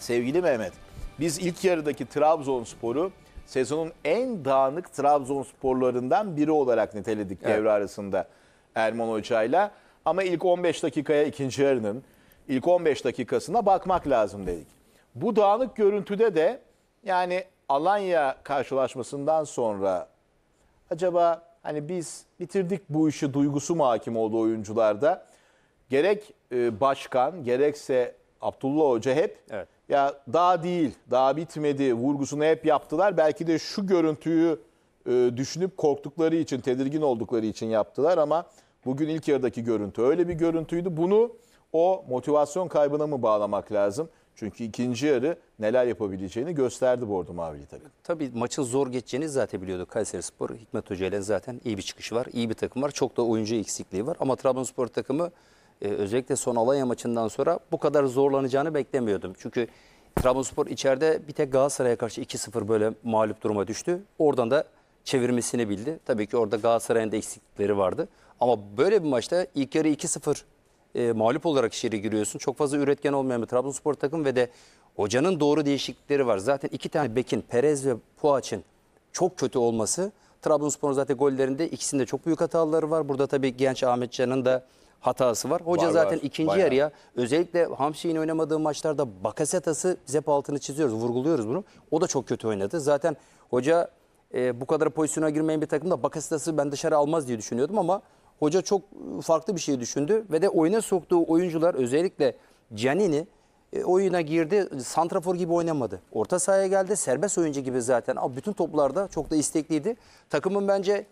Sevgili Mehmet, biz ilk yarıdaki Trabzonspor'u sezonun en dağınık Trabzonsporlarından biri olarak niteledik evet. devre arasında Erman Hoca'yla. Ama ilk 15 dakikaya ikinci yarının ilk 15 dakikasına bakmak lazım dedik. Bu dağınık görüntüde de yani Alanya karşılaşmasından sonra acaba hani biz bitirdik bu işi duygusu mu hakim oldu oyuncularda? Gerek e, başkan gerekse Abdullah Hoca hep evet ya daha değil, daha bitmedi vurgusunu hep yaptılar. Belki de şu görüntüyü e, düşünüp korktukları için, tedirgin oldukları için yaptılar ama bugün ilk yarıdaki görüntü öyle bir görüntüydü. Bunu o motivasyon kaybına mı bağlamak lazım? Çünkü ikinci yarı neler yapabileceğini gösterdi Bordo Mavili tabii. Tabii maçın zor geçeceğini zaten biliyordu Kayseri Spor. Hikmet Hoca ile zaten iyi bir çıkış var, iyi bir takım var. Çok da oyuncu eksikliği var ama Trabzonspor takımı ee, özellikle son Alanya maçından sonra bu kadar zorlanacağını beklemiyordum. Çünkü Trabzonspor içeride bir tek Galatasaray'a karşı 2-0 böyle mağlup duruma düştü. Oradan da çevirmesini bildi. Tabii ki orada Galatasaray'ın da eksiklikleri vardı. Ama böyle bir maçta ilk yarı 2-0 e, mağlup olarak içeri giriyorsun. Çok fazla üretken olmayan bir Trabzonspor takım ve de hocanın doğru değişiklikleri var. Zaten iki tane bekin Perez ve Puaç'ın çok kötü olması Trabzonspor'un zaten gollerinde ikisinde çok büyük hataları var. Burada tabii genç Ahmet Can'ın da hatası var. Hoca var, zaten var, ikinci bayağı. yarıya özellikle Hamşi'nin oynamadığı maçlarda Bakasetas'ı zep altını çiziyoruz, vurguluyoruz bunu. O da çok kötü oynadı. Zaten hoca e, bu kadar pozisyona girmeyen bir takımda Bakasetas'ı ben dışarı almaz diye düşünüyordum ama hoca çok farklı bir şey düşündü ve de oyuna soktuğu oyuncular özellikle Canini e, oyuna girdi. Santrafor gibi oynamadı. Orta sahaya geldi. Serbest oyuncu gibi zaten. Abi bütün toplarda çok da istekliydi. Takımın bence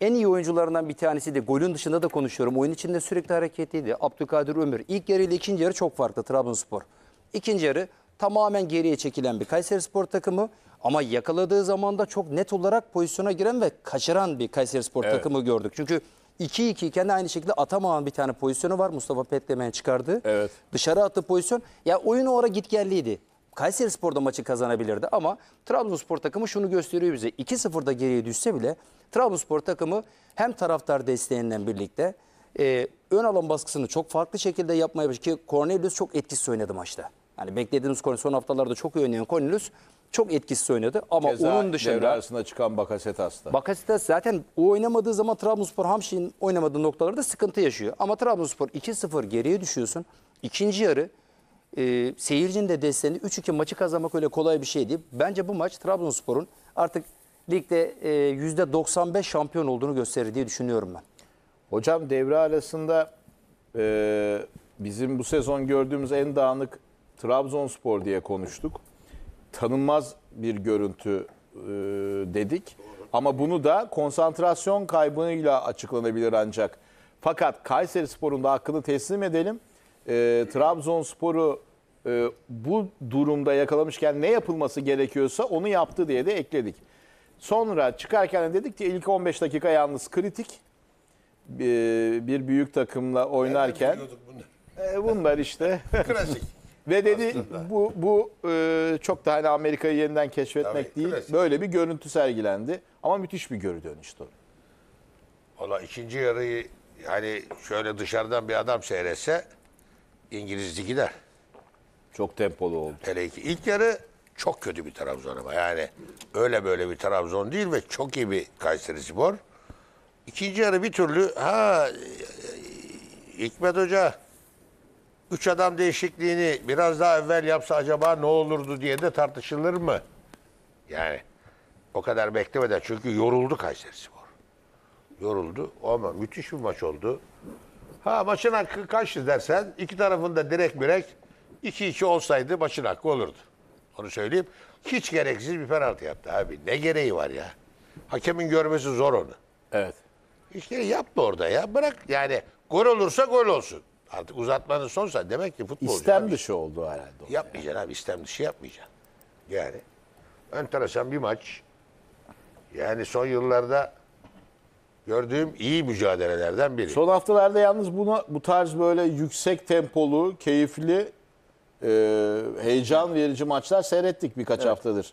en iyi oyuncularından bir tanesi de golün dışında da konuşuyorum. Oyun içinde sürekli hareketliydi. Abdülkadir Ömür. İlk yarı ile ikinci yarı çok farklı Trabzonspor. İkinci yarı tamamen geriye çekilen bir Kayseri Spor takımı ama yakaladığı zaman da çok net olarak pozisyona giren ve kaçıran bir Kayseri Spor evet. takımı gördük. Çünkü 2-2 iken de aynı şekilde Ataman bir tane pozisyonu var. Mustafa Petlemen çıkardı. Evet. Dışarı attı pozisyon. Ya oyun o ara gitgelliydi. Kayseri Spor'da maçı kazanabilirdi ama Trabzonspor takımı şunu gösteriyor bize. 2-0'da geriye düşse bile Trabzonspor takımı hem taraftar desteğinden birlikte e, ön alan baskısını çok farklı şekilde yapmaya başladı ki Cornelius çok etkisiz oynadı maçta. Yani beklediğimiz Cornelius son haftalarda çok iyi oynayan Cornelius çok etkisiz oynadı ama Ceza onun dışında devre arasında çıkan Bakasetas'ta. Bakasetas zaten o oynamadığı zaman Trabzonspor Hamşik'in oynamadığı noktalarda sıkıntı yaşıyor. Ama Trabzonspor 2-0 geriye düşüyorsun. İkinci yarı e, seyircinin de desteğini 3-2 maçı kazanmak öyle kolay bir şey değil. Bence bu maç Trabzonspor'un artık ligde e, %95 şampiyon olduğunu gösterir diye düşünüyorum ben. Hocam devre arasında e, bizim bu sezon gördüğümüz en dağınık Trabzonspor diye konuştuk. Tanınmaz bir görüntü e, dedik. Ama bunu da konsantrasyon kaybıyla açıklanabilir ancak. Fakat Kayseri Spor'un da hakkını teslim edelim e, Trabzonspor'u e, bu durumda yakalamışken ne yapılması gerekiyorsa onu yaptı diye de ekledik. Sonra çıkarken de dedik ki ilk 15 dakika yalnız kritik e, bir büyük takımla oynarken. E, bunlar işte. Klasik. Ve dedi Aslında. bu bu e, çok da hani Amerika'yı yeniden keşfetmek Tabii, değil. klasik. Böyle bir görüntü sergilendi. Ama müthiş bir geri dönüştü. Valla ikinci yarıyı yani şöyle dışarıdan bir adam seyretse İngiliz gider, Çok tempolu oldu. Hele ki ilk yarı çok kötü bir Trabzon ama yani öyle böyle bir Trabzon değil ve çok iyi bir Kayseri Spor. İkinci yarı bir türlü ha Hikmet Hoca üç adam değişikliğini biraz daha evvel yapsa acaba ne olurdu diye de tartışılır mı? Yani o kadar beklemeden çünkü yoruldu Kayseri Spor. Yoruldu ama müthiş bir maç oldu. Ha maçın hakkı kaçtı dersen iki tarafında direkt mürek 2-2 olsaydı maçın hakkı olurdu. Onu söyleyeyim. Hiç gereksiz bir penaltı yaptı abi. Ne gereği var ya? Hakemin görmesi zor onu. Evet. İşte yapma orada ya. Bırak yani gol olursa gol olsun. Artık uzatmanın sonsa demek ki futbolcu. İstem abi. dışı oldu herhalde. o Yapmayacaksın abi istem dışı yapmayacaksın. Yani enteresan bir maç. Yani son yıllarda gördüğüm iyi mücadelelerden biri. Son haftalarda yalnız buna bu tarz böyle yüksek tempolu, keyifli, e, heyecan verici maçlar seyrettik birkaç evet. haftadır.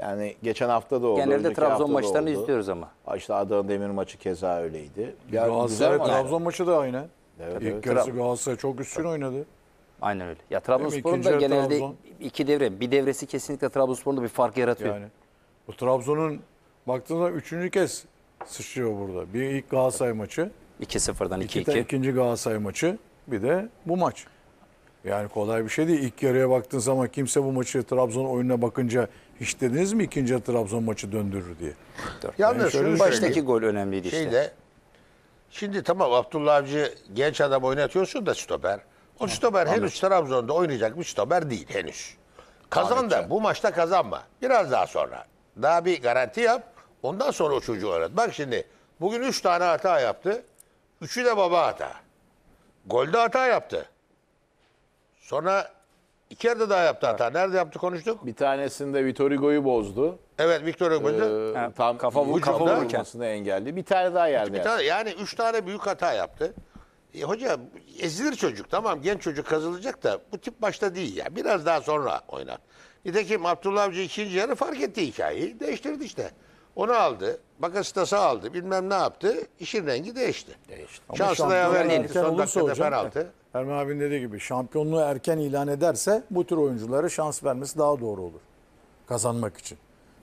Yani geçen hafta da oldu. Genelde Trabzon maçlarını oldu. izliyoruz ama. İşte Adana Demir maçı keza öyleydi. Yani Galatasaray Trabzon maçı da aynı. Evet, İlk evet. yarısı Galatasaray çok üstün evet. oynadı. Aynen öyle. Ya Trabzonspor'un da genelde Trabzon. iki devre, bir devresi kesinlikle Trabzonspor'un da bir fark yaratıyor. Yani bu Trabzon'un baktığınızda üçüncü kez sıçrıyor burada. Bir ilk Galatasaray maçı. 2-0'dan 2-2. İkinci Galatasaray maçı. Bir de bu maç. Yani kolay bir şey değil. İlk yarıya baktığın zaman kimse bu maçı Trabzon oyununa bakınca hiç dediniz mi ikinci Trabzon maçı döndürür diye. Yalnız yani şunu şey baştaki söyleyeyim. gol önemliydi işte. Şeyde, şimdi tamam Abdullah Avcı genç adam oynatıyorsun da stoper. O stoper henüz Trabzon'da oynayacak bir stoper değil henüz. Kazan da bu maçta kazanma. Biraz daha sonra. Daha bir garanti yap. Ondan sonra o çocuğu öğret. Bak şimdi bugün üç tane hata yaptı. Üçü de baba hata. Golde hata yaptı. Sonra iki yerde daha yaptı hata. Nerede yaptı konuştuk? Bir tanesinde Vitor Hugo'yu bozdu. Evet Victor Hugo'yu Ee, tam kafa, vurmasını engelli. Bir tane daha yerde. Bir yaptı. tane, yani üç tane büyük hata yaptı. E, hoca ezilir çocuk tamam genç çocuk kazılacak da bu tip başta değil ya. Biraz daha sonra oynar. Nitekim Abdullah Avcı ikinci yarı fark etti hikayeyi. Değiştirdi işte. Onu aldı. bakası Bakasitas'ı aldı. Bilmem ne yaptı. İşin rengi değişti. Değişti. Şanslı yaver değildi. Son dakikada penaltı. Ermen abinin dediği gibi şampiyonluğu erken ilan ederse bu tür oyunculara şans vermesi daha doğru olur. Kazanmak için.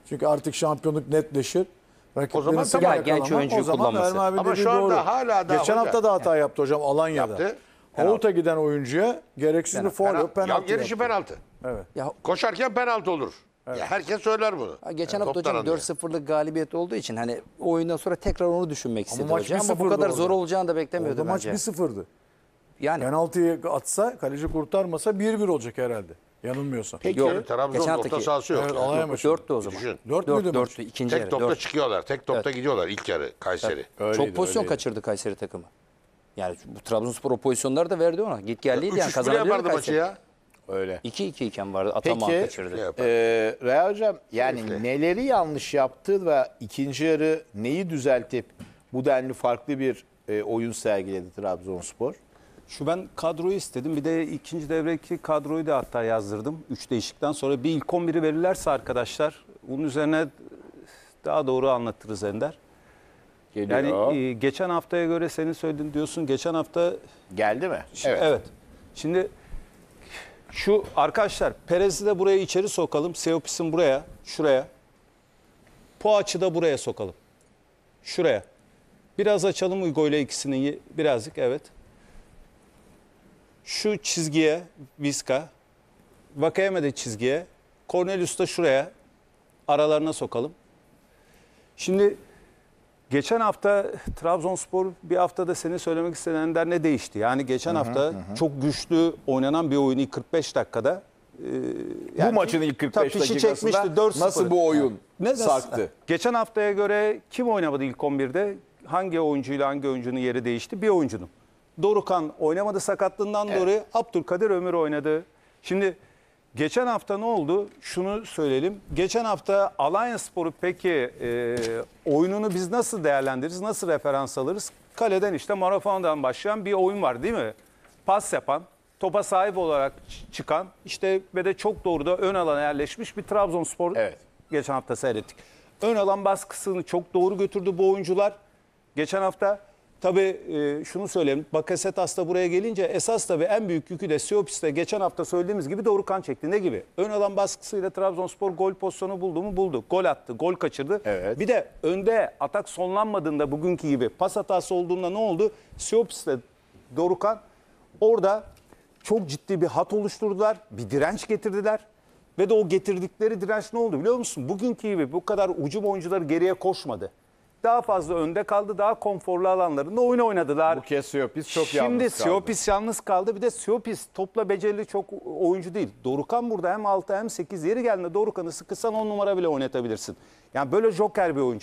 Çünkü artık şampiyonluk netleşir. Rakipleri o zaman tamam genç oyuncu o kullanması. Ermen Ama şu anda doğru. hala daha Geçen hafta da hata yaptı hocam Alanya'da. Yaptı. Avut'a giden oyuncuya gereksiz penaltı. bir foul penaltı. penaltı ya, gerişi penaltı. Evet. Ya, Koşarken penaltı olur. Evet. Ya herkes söyler bunu. geçen yani hafta hocam 4-0'lık galibiyet olduğu için hani o oyundan sonra tekrar onu düşünmek istedi ama hocam. Ama bu kadar zor olacağını da beklemiyordum orada bence. maç 1-0'dı. Yani penaltıyı atsa, kaleci kurtarmasa 1-1 olacak herhalde. Yanılmıyorsam. Peki, yok. Trabzon orta sahası yok. Evet, yani. yok 4'tü o zaman. Düşün. 4, 4 müydü? ikinci Tek yarı. topta 4. çıkıyorlar. Tek topta evet. gidiyorlar ilk yarı Kayseri. Evet. Çok pozisyon öyleydi. kaçırdı Kayseri takımı. Yani bu Trabzonspor o pozisyonları da verdi ona. Git gelliydi yani kazanabilirdi Kayseri. Maçı ya. Öyle. 2-2 iken vardı. Ataman Peki, kaçırdı. Şey e, Reha Hocam yani Keyifli. neleri yanlış yaptı ve ikinci yarı neyi düzeltip bu denli farklı bir e, oyun sergiledi Trabzonspor? Şu ben kadroyu istedim. Bir de ikinci devreki kadroyu da hatta yazdırdım. Üç değişikten sonra bir ilk 11'i verirlerse arkadaşlar bunun üzerine daha doğru anlatırız Ender. Geliyor. Yani e, geçen haftaya göre senin söylediğin diyorsun. Geçen hafta... Geldi mi? evet. evet. Şimdi şu arkadaşlar Perez'i de buraya içeri sokalım. Seopis'in buraya, şuraya. Poğaç'ı da buraya sokalım. Şuraya. Biraz açalım Uygo ile ikisini birazcık evet. Şu çizgiye Viska. Vakayeme de çizgiye. Cornelius da şuraya. Aralarına sokalım. Şimdi Geçen hafta Trabzonspor bir haftada senin söylemek istenenler ne değişti? Yani geçen hafta çok güçlü oynanan bir oyunu 45 dakikada e, yani bu maçın ilk 45 tabii çekmişti, 4-0. nasıl bu oyun Ne- sarktı? Geçen haftaya göre kim oynamadı ilk 11'de? Hangi oyuncuyla hangi oyuncunun yeri değişti? Bir oyuncunun. Dorukan oynamadı sakatlığından dolayı Abdülkadir Ömür oynadı. Şimdi Geçen hafta ne oldu? Şunu söyleyelim. Geçen hafta Alanya Sporu peki e, oyununu biz nasıl değerlendiririz? Nasıl referans alırız? Kaleden işte marafondan başlayan bir oyun var değil mi? Pas yapan, topa sahip olarak çıkan işte ve de çok doğru da ön alana yerleşmiş bir Trabzonspor evet. geçen hafta seyrettik. Ön alan baskısını çok doğru götürdü bu oyuncular. Geçen hafta Tabii e, şunu söyleyeyim. bakaset hasta buraya gelince esas tabii en büyük yükü de Siopis'te geçen hafta söylediğimiz gibi Dorukhan çekti. Ne gibi? Ön alan baskısıyla Trabzonspor gol pozisyonu buldu mu? Buldu. Gol attı, gol kaçırdı. Evet. Bir de önde atak sonlanmadığında bugünkü gibi pas hatası olduğunda ne oldu? Siopis'te Dorukan orada çok ciddi bir hat oluşturdular. Bir direnç getirdiler. Ve de o getirdikleri direnç ne oldu biliyor musun? Bugünkü gibi bu kadar ucum oyuncuları geriye koşmadı daha fazla önde kaldı. Daha konforlu alanlarında oyun oynadılar. Bu kez Siopis çok Şimdi yalnız kaldı. Şimdi Siopis yalnız kaldı. Bir de Siopis topla becerili çok oyuncu değil. Dorukan burada hem 6 hem 8 yeri geldiğinde Dorukan'ı sıkısan 10 numara bile oynatabilirsin. Yani böyle joker bir oyuncu.